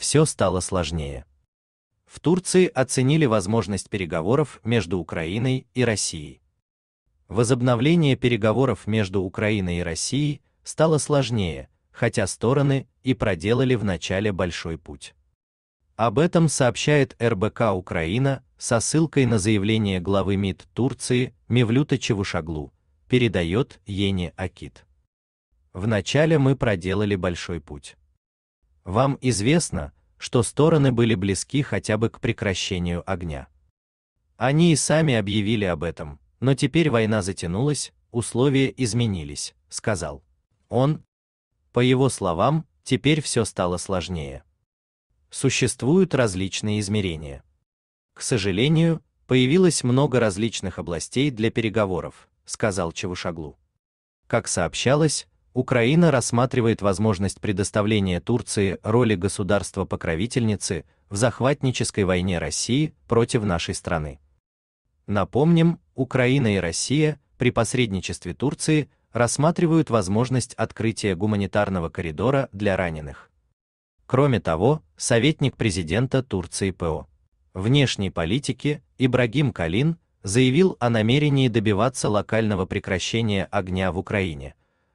все стало сложнее. В Турции оценили возможность переговоров между Украиной и Россией. Возобновление переговоров между Украиной и Россией стало сложнее, хотя стороны и проделали в начале большой путь. Об этом сообщает РБК Украина со ссылкой на заявление главы МИД Турции Мевлюта Чевушаглу, передает Ене Акит. В начале мы проделали большой путь. Вам известно, что стороны были близки хотя бы к прекращению огня. Они и сами объявили об этом, но теперь война затянулась, условия изменились, сказал. Он, по его словам, теперь все стало сложнее. Существуют различные измерения. К сожалению, появилось много различных областей для переговоров, сказал Чавушаглу. Как сообщалось, Украина рассматривает возможность предоставления Турции роли государства-покровительницы в захватнической войне России против нашей страны. Напомним, Украина и Россия при посредничестве Турции рассматривают возможность открытия гуманитарного коридора для раненых. Кроме того, советник президента Турции ПО внешней политики Ибрагим Калин заявил о намерении добиваться локального прекращения огня в Украине.